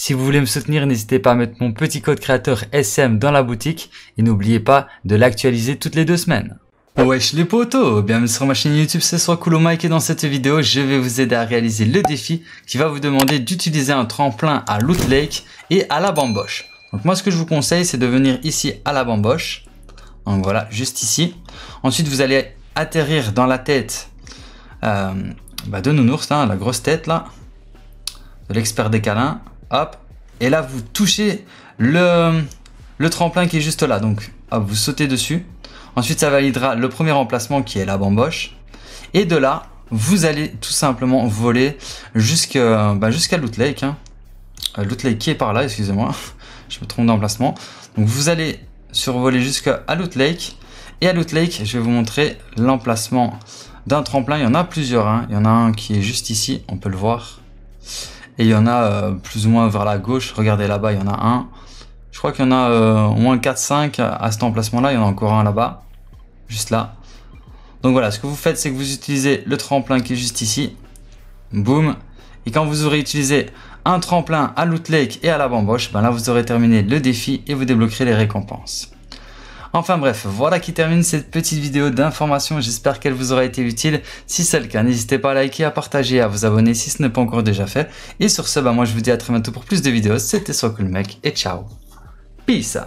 Si vous voulez me soutenir, n'hésitez pas à mettre mon petit code créateur SM dans la boutique et n'oubliez pas de l'actualiser toutes les deux semaines. Wesh les potos, bienvenue sur ma chaîne YouTube, c'est soit Coolo Mike et dans cette vidéo je vais vous aider à réaliser le défi qui va vous demander d'utiliser un tremplin à Loot Lake et à la bamboche. Donc moi ce que je vous conseille c'est de venir ici à la bamboche, donc voilà juste ici. Ensuite vous allez atterrir dans la tête euh, bah, de Nounours, hein, la grosse tête là, de l'expert des câlins hop, et là vous touchez le, le tremplin qui est juste là, donc hop, vous sautez dessus. Ensuite, ça validera le premier emplacement qui est la bamboche. Et de là, vous allez tout simplement voler bah, jusqu'à bah, l'outlake lake. Hein. Euh, lake qui est par là, excusez-moi. Je me trompe d'emplacement. Donc vous allez survoler jusqu'à l'outlake lake. Et à l'outlake lake, je vais vous montrer l'emplacement d'un tremplin. Il y en a plusieurs. Hein. Il y en a un qui est juste ici, on peut le voir. Et il y en a euh, plus ou moins vers la gauche. Regardez là-bas, il y en a un. Je crois qu'il y en a euh, au moins 4-5 à cet emplacement-là. Il y en a encore un là-bas. Juste là. Donc voilà, ce que vous faites, c'est que vous utilisez le tremplin qui est juste ici. Boum. Et quand vous aurez utilisé un tremplin à l'Outlake et à la bamboche, ben là vous aurez terminé le défi et vous débloquerez les récompenses. Enfin bref, voilà qui termine cette petite vidéo d'information, j'espère qu'elle vous aura été utile. Si c'est le cas, n'hésitez pas à liker, à partager, à vous abonner si ce n'est pas encore déjà fait. Et sur ce, bah moi je vous dis à très bientôt pour plus de vidéos, c'était le Mec et ciao Peace